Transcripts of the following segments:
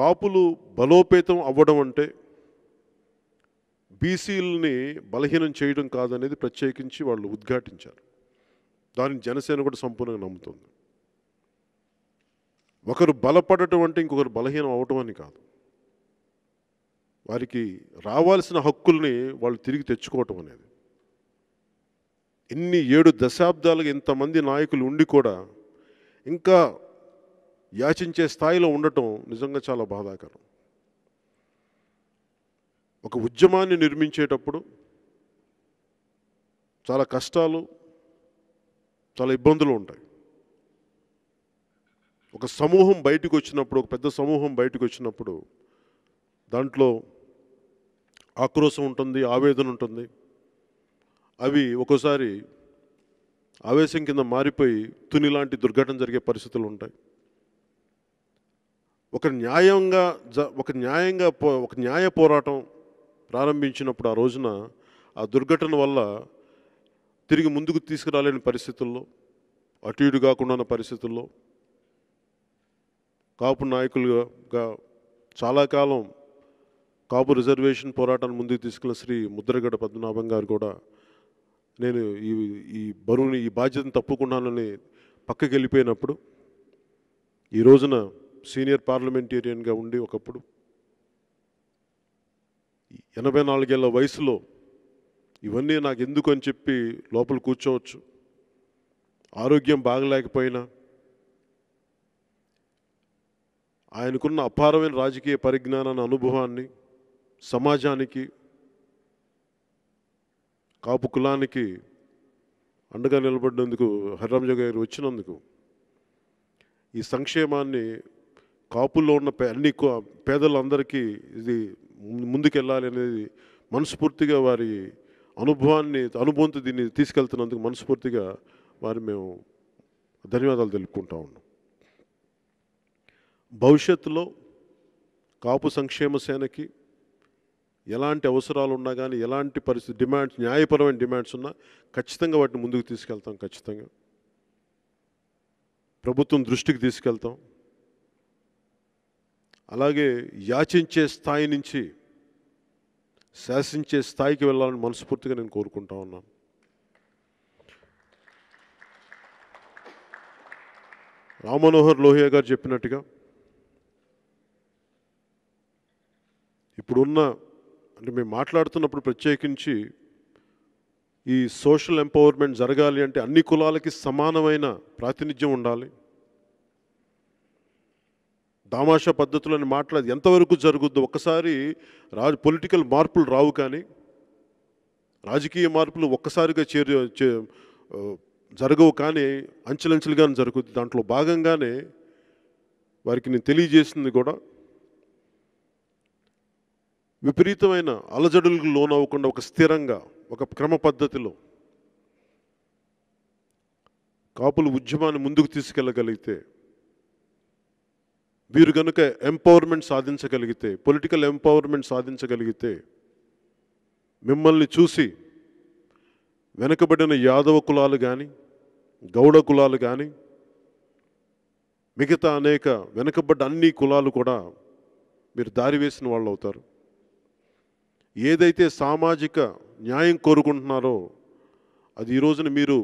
కాపులు బలోపేతం అవ్వడం అంటే బీసీలని బలహీనం చేయడం కాదనేది ప్రత్యేకించి వాళ్ళు ఉద్ఘాటించారు దానిని జనసేన కూడా సంపూర్ణంగా నమ్ముతుంది ఒకరు బలపడటం అంటే ఇంకొకరు బలహీనం అవటం అని కాదు వారికి రావాల్సిన హక్కుల్ని వాళ్ళు తిరిగి తెచ్చుకోవటం అనేది ఇన్ని ఏడు దశాబ్దాలుగా ఇంతమంది నాయకులు ఉండి కూడా ఇంకా యాచించే స్థాయిలో ఉండటం నిజంగా చాలా బాధాకరం ఒక ఉద్యమాన్ని నిర్మించేటప్పుడు చాలా కష్టాలు చాలా ఇబ్బందులు ఉంటాయి ఒక సమూహం బయటకు వచ్చినప్పుడు ఒక పెద్ద సమూహం బయటకు వచ్చినప్పుడు దాంట్లో ఆక్రోశం ఉంటుంది ఆవేదన ఉంటుంది అవి ఒక్కోసారి ఆవేశం కింద మారిపోయి తుని లాంటి దుర్ఘటన జరిగే పరిస్థితులు ఉంటాయి ఒక న్యాయంగా జ ఒక న్యాయంగా పో ఒక న్యాయ పోరాటం ప్రారంభించినప్పుడు ఆ రోజున ఆ దుర్ఘటన వల్ల తిరిగి ముందుకు తీసుకురాలేని పరిస్థితుల్లో అటు ఇటు కాకుండా పరిస్థితుల్లో కాపు నాయకులుగా చాలా కాలం కాపు రిజర్వేషన్ పోరాటాన్ని ముందుకు తీసుకున్న శ్రీ ముద్రగడ పద్మనాభం గారు కూడా నేను ఈ ఈ బరువుని ఈ బాధ్యతను తప్పుకున్నానని పక్కకి వెళ్ళిపోయినప్పుడు ఈ రోజున సీనియర్ పార్లమెంటేరియన్గా ఉండి ఒకప్పుడు ఎనభై నాలుగేళ్ల వయసులో ఇవన్నీ నాకు ఎందుకు అని చెప్పి లోపల కూర్చోవచ్చు ఆరోగ్యం బాగలేకపోయినా ఆయనకున్న అపారమైన రాజకీయ పరిజ్ఞానాన్ని అనుభవాన్ని సమాజానికి కాపు కులానికి అండగా నిలబడినందుకు హర్రాంజ గారు వచ్చినందుకు ఈ సంక్షేమాన్ని కాపుల్లో ఉన్న అన్ని పేదలందరికీ ఇది ముందుకెళ్ళాలి అనేది మనస్ఫూర్తిగా వారి అనుభవాన్ని అనుభవంతో దీన్ని తీసుకెళ్తున్నందుకు మనస్ఫూర్తిగా వారి మేము ధన్యవాదాలు తెలుపుకుంటా ఉన్నాం భవిష్యత్తులో కాపు సంక్షేమ సేనకి ఎలాంటి అవసరాలు ఉన్నా కానీ ఎలాంటి పరిస్థితి డిమాండ్స్ న్యాయపరమైన డిమాండ్స్ ఉన్నా ఖచ్చితంగా వాటిని ముందుకు తీసుకెళ్తాం ఖచ్చితంగా ప్రభుత్వం దృష్టికి తీసుకెళ్తాం అలాగే యాచించే స్థాయి నుంచి శాసించే స్థాయికి వెళ్ళాలని మనస్ఫూర్తిగా నేను కోరుకుంటా ఉన్నాను రామనోహర్ లోహియా గారు చెప్పినట్టుగా ఇప్పుడున్న అంటే మేము మాట్లాడుతున్నప్పుడు ప్రత్యేకించి ఈ సోషల్ ఎంపవర్మెంట్ జరగాలి అంటే అన్ని కులాలకి సమానమైన ప్రాతినిధ్యం ఉండాలి దామాషా పద్ధతులని మాట్లాడి ఎంతవరకు జరుగుద్దు ఒక్కసారి రాజ పొలిటికల్ మార్పులు రావు కానీ రాజకీయ మార్పులు ఒక్కసారిగా చేరు జరగవు కానీ అంచెలంచెలుగానే జరుగుద్ది దాంట్లో భాగంగానే వారికి నేను తెలియజేసింది కూడా విపరీతమైన అలజడులకు లోనవ్వకుండా ఒక స్థిరంగా ఒక క్రమ పద్ధతిలో కాపులు ఉద్యమాన్ని ముందుకు తీసుకెళ్ళగలిగితే వీరు కనుక ఎంపవర్మెంట్ సాధించగలిగితే పొలిటికల్ ఎంపవర్మెంట్ సాధించగలిగితే మిమ్మల్ని చూసి వెనుకబడిన యాదవ కులాలు కానీ గౌడ కులాలు కానీ మిగతా అనేక వెనుకబడ్డ అన్ని కులాలు కూడా మీరు దారి వేసిన వాళ్ళు అవుతారు ఏదైతే సామాజిక న్యాయం కోరుకుంటున్నారో అది ఈ రోజున మీరు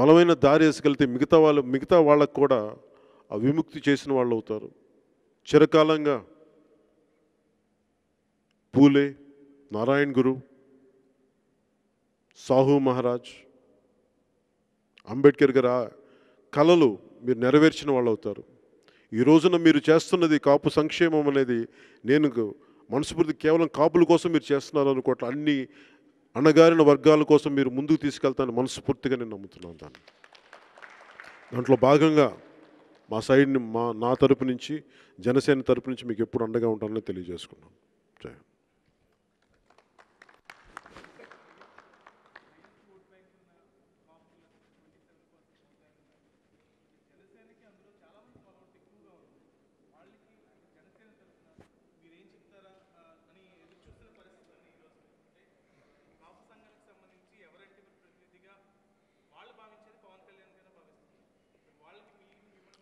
బలమైన దారి వేసుకెళ్తే మిగతా వాళ్ళు మిగతా వాళ్ళకు కూడా అవిముక్తి విముక్తి చేసిన వాళ్ళు అవుతారు చిరకాలంగా పూలే నారాయణ్ గురు సాహు మహారాజ్ అంబేద్కర్ గారు కళలు మీరు నెరవేర్చిన వాళ్ళు అవుతారు ఈ రోజున మీరు చేస్తున్నది కాపు సంక్షేమం అనేది నేను మనస్ఫూర్తి కేవలం కాపుల కోసం మీరు చేస్తున్నారు అనుకోవట్లే అన్ని అణగారిన వర్గాల కోసం మీరు ముందుకు తీసుకెళ్తానని మనస్ఫూర్తిగా నేను నమ్ముతున్నాను దాన్ని దాంట్లో భాగంగా మా సైడ్ని మా నా తరపు నుంచి జనసేన తరపు నుంచి మీకు ఎప్పుడు అండగా ఉంటానని తెలియజేసుకున్నాం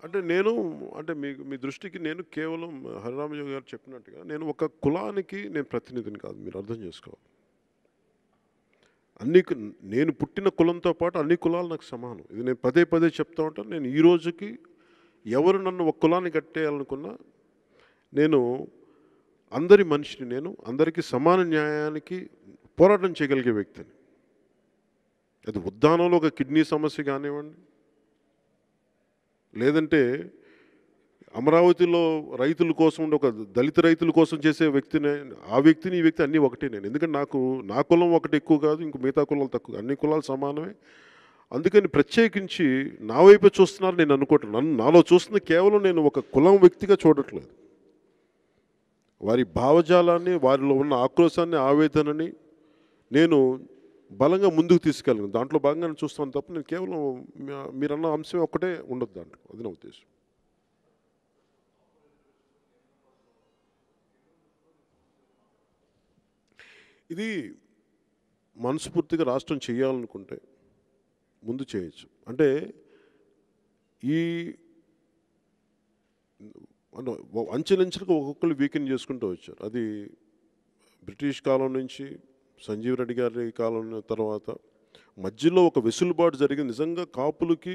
అంటే నేను అంటే మీ మీ దృష్టికి నేను కేవలం హరిరామయోగి గారు చెప్పినట్టుగా నేను ఒక కులానికి నేను ప్రతినిధిని కాదు మీరు అర్థం చేసుకోవాలి అన్ని నేను పుట్టిన కులంతో పాటు అన్ని కులాలు నాకు సమానం ఇది నేను పదే పదే చెప్తా ఉంటాను నేను ఈ రోజుకి ఎవరు నన్ను ఒక కులాన్ని కట్టేయాలనుకున్నా నేను అందరి మనిషిని నేను అందరికీ సమాన న్యాయానికి పోరాటం చేయగలిగే వ్యక్తిని అది ఉద్దానంలో ఒక కిడ్నీ సమస్య కానివ్వండి లేదంటే అమరావతిలో రైతుల కోసం ఒక దళిత రైతుల కోసం చేసే వ్యక్తినే ఆ వ్యక్తిని ఈ వ్యక్తి అన్నీ ఒకటే నేను ఎందుకంటే నాకు నా కులం ఒకటి ఎక్కువ కాదు ఇంక మిగతా కులాలు తక్కువ అన్ని కులాలు సమానమే అందుకని ప్రత్యేకించి నా వైపే చూస్తున్నారు నేను అనుకోవట్లేదు నన్ను నాలో చూస్తుంది కేవలం నేను ఒక కులం వ్యక్తిగా చూడట్లేదు వారి భావజాలాన్ని వారిలో ఉన్న ఆక్రోశాన్ని ఆవేదనని నేను బలంగా ముందుకు తీసుకెళ్ళను దాంట్లో భాగంగా నేను చూస్తాను తప్ప నేను కేవలం మీరన్న అంశం ఒక్కటే ఉండదు దాంట్లో అది నా ఉద్దేశం ఇది మనస్ఫూర్తిగా రాష్ట్రం చేయాలనుకుంటే ముందు చేయొచ్చు అంటే ఈ అంచెలంచెలకు ఒక్కొక్కరు వీకెండ్ చేసుకుంటూ వచ్చారు అది బ్రిటిష్ కాలం నుంచి సంజీవ్ రెడ్డి గారి కాలం తర్వాత మధ్యలో ఒక వెసులుబాటు జరిగింది నిజంగా కాపులకి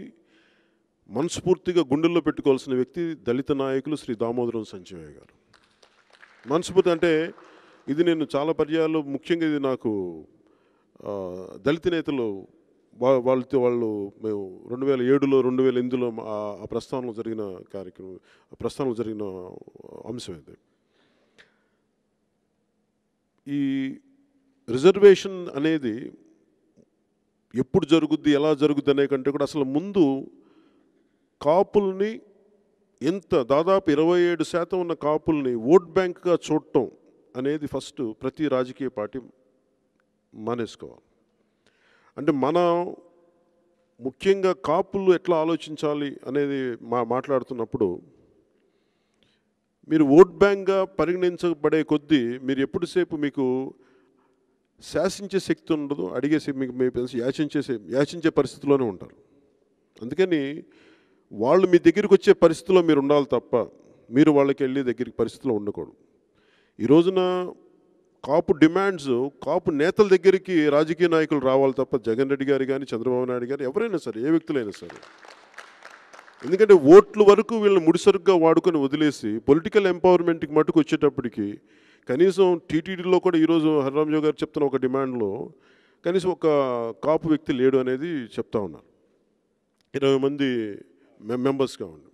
మనస్ఫూర్తిగా గుండెల్లో పెట్టుకోవాల్సిన వ్యక్తి దళిత నాయకులు శ్రీ దామోదరం సంజీవయ్య గారు మనస్ఫూర్తి అంటే ఇది నేను చాలా పర్యాలు ముఖ్యంగా ఇది నాకు దళిత నేతలు వాళ్ళతో వాళ్ళు మేము రెండు వేల ఏడులో రెండు వేల ఎనిమిదిలో ఆ ప్రస్థానంలో జరిగిన కార్యక్రమం ప్రస్థానం జరిగిన అంశం ఇది ఈ రిజర్వేషన్ అనేది ఎప్పుడు జరుగుద్ది ఎలా జరుగుద్ది అనే కంటే కూడా అసలు ముందు కాపుల్ని ఎంత దాదాపు ఇరవై ఏడు శాతం ఉన్న కాపుల్ని ఓట్ బ్యాంక్గా చూడటం అనేది ఫస్ట్ ప్రతి రాజకీయ పార్టీ మానేసుకోవాలి అంటే మనం ముఖ్యంగా కాపులు ఎట్లా ఆలోచించాలి అనేది మా మాట్లాడుతున్నప్పుడు మీరు ఓట్ బ్యాంక్గా పరిగణించబడే కొద్దీ మీరు ఎప్పుడుసేపు మీకు శాసించే శక్తి ఉండదు అడిగేసి మీకు మీ పిల్లలు యాచించే యాచించే పరిస్థితిలోనే ఉంటారు అందుకని వాళ్ళు మీ దగ్గరికి వచ్చే పరిస్థితిలో మీరు ఉండాలి తప్ప మీరు వాళ్ళకి వెళ్ళి దగ్గరికి పరిస్థితిలో ఉండకూడదు ఈ రోజున కాపు డిమాండ్స్ కాపు నేతల దగ్గరికి రాజకీయ నాయకులు రావాలి తప్ప జగన్ రెడ్డి గారు కానీ చంద్రబాబు నాయుడు గారు ఎవరైనా సరే ఏ వ్యక్తులైనా సరే ఎందుకంటే ఓట్లు వరకు వీళ్ళని ముడిసరుగ్గా వాడుకొని వదిలేసి పొలిటికల్ ఎంపవర్మెంట్కి మటుకు వచ్చేటప్పటికి కనీసం టీటీడీలో కూడా ఈరోజు హర్రాంజో గారు చెప్తున్న ఒక డిమాండ్లో కనీసం ఒక కాపు వ్యక్తి లేడు అనేది చెప్తా ఉన్నారు ఇరవై మంది మెంబర్స్గా ఉండి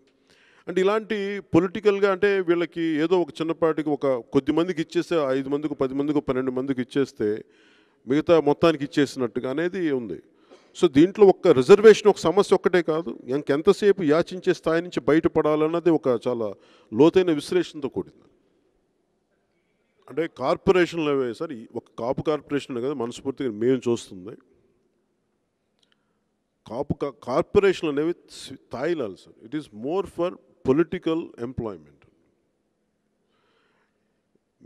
అంటే ఇలాంటి పొలిటికల్గా అంటే వీళ్ళకి ఏదో ఒక చిన్నపాటికి ఒక కొద్ది మందికి ఇచ్చేస్తే ఐదు మందికి పది మందికి పన్నెండు మందికి ఇచ్చేస్తే మిగతా మొత్తానికి ఇచ్చేసినట్టుగా అనేది ఉంది సో దీంట్లో ఒక రిజర్వేషన్ ఒక సమస్య ఒక్కటే కాదు ఇంకెంతసేపు యాచించే స్థాయి నుంచి బయటపడాలన్నది ఒక చాలా లోతైన విశ్లేషణతో కూడింది అంటే కార్పొరేషన్లు అవే సార్ ఒక కాపు కార్పొరేషన్ కదా మనస్ఫూర్తిగా మేము చూస్తుంది కాపు కార్పొరేషన్ అనేవి తాయిలాలు sir it is more for political employment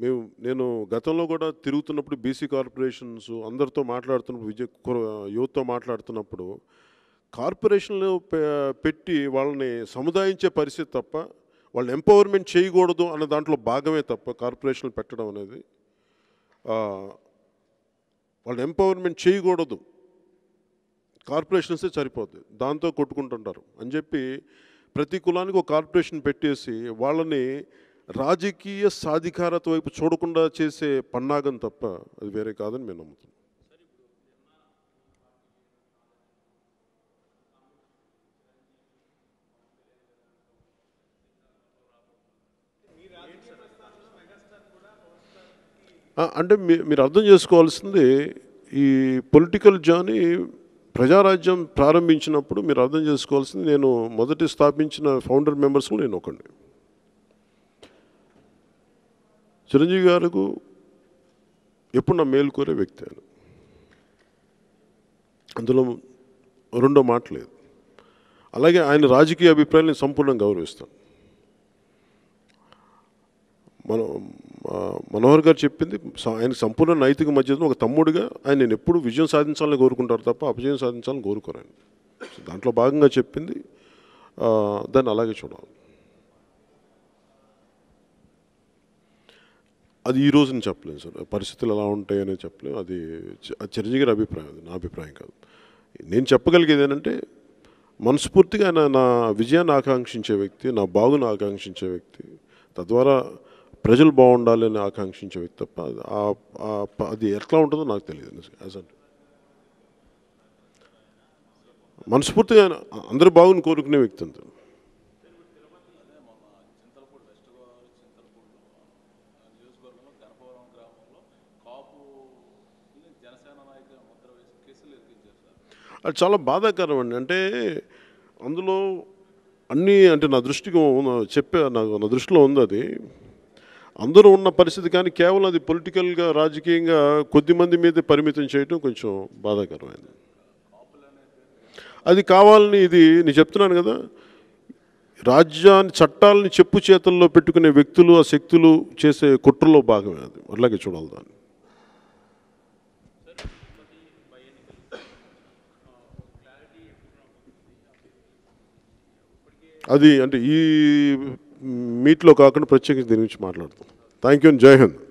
మేము నేను గతంలో కూడా తిరుగుతున్నప్పుడు బీసీ కార్పొరేషన్స్ అందరితో మాట్లాడుతున్నప్పుడు విజయ యువతతో మాట్లాడుతున్నప్పుడు కార్పొరేషన్లు పెట్టి వాళ్ళని సముదాయించే పరిస్థితి తప్ప వాళ్ళు ఎంపవర్మెంట్ చేయకూడదు అన్న దాంట్లో భాగమే తప్ప కార్పొరేషన్లు పెట్టడం అనేది వాళ్ళు ఎంపవర్మెంట్ చేయకూడదు కార్పొరేషన్సే సరిపోద్ది దాంతో కొట్టుకుంటుంటారు అని చెప్పి ప్రతి కులానికి ఒక కార్పొరేషన్ పెట్టేసి వాళ్ళని రాజకీయ సాధికారత వైపు చూడకుండా చేసే పన్నాగం తప్ప అది వేరే కాదని మేము నమ్ముతున్నాం అంటే మీరు అర్థం చేసుకోవాల్సింది ఈ పొలిటికల్ జర్నీ ప్రజారాజ్యం ప్రారంభించినప్పుడు మీరు అర్థం చేసుకోవాల్సింది నేను మొదటి స్థాపించిన ఫౌండర్ కూడా నేను ఒకండి చిరంజీవి గారు ఎప్పుడు నా మేలు కోరే వ్యక్తి ఆయన అందులో రెండో మాట లేదు అలాగే ఆయన రాజకీయ అభిప్రాయాలు నేను సంపూర్ణంగా గౌరవిస్తాను మనం మనోహర్ గారు చెప్పింది ఆయన సంపూర్ణ నైతిక మధ్యలో ఒక తమ్ముడిగా ఆయన నేను ఎప్పుడు విజయం సాధించాలని కోరుకుంటారు తప్ప అపజయం సాధించాలని కోరుకోరు ఆయన దాంట్లో భాగంగా చెప్పింది దాన్ని అలాగే చూడాలి అది ఈ రోజుని చెప్పలేము సార్ పరిస్థితులు ఎలా ఉంటాయని చెప్పలేము అది చిరంజీవి గారి అభిప్రాయం అది నా అభిప్రాయం కాదు నేను చెప్పగలిగేది ఏంటంటే మనస్ఫూర్తిగా ఆయన నా విజయాన్ని ఆకాంక్షించే వ్యక్తి నా బాగును ఆకాంక్షించే వ్యక్తి తద్వారా ప్రజలు బాగుండాలి అని ఆకాంక్షించే వ్యక్తి తప్ప అది ఎట్లా ఉంటుందో నాకు తెలియదు యాజ్ అండ్ మనస్ఫూర్తిగా అందరూ బాగుని కోరుకునే వ్యక్తి అంత అది చాలా బాధాకరం అండి అంటే అందులో అన్నీ అంటే నా దృష్టికి చెప్పే నాకు నా దృష్టిలో ఉంది అది అందరూ ఉన్న పరిస్థితి కానీ కేవలం అది పొలిటికల్గా రాజకీయంగా కొద్దిమంది మీదే పరిమితం చేయటం కొంచెం బాధాకరమైంది అది కావాలని ఇది నేను చెప్తున్నాను కదా రాజ్యాన్ని చట్టాలని చెప్పు చేతల్లో పెట్టుకునే వ్యక్తులు ఆ శక్తులు చేసే కుట్రలో భాగమే అది అట్లాగే చూడాలి దాన్ని అది అంటే ఈ మీట్లో కాకుండా ప్రత్యేకించి దీని గురించి మాట్లాడుతాం థ్యాంక్ యూ జై హింద్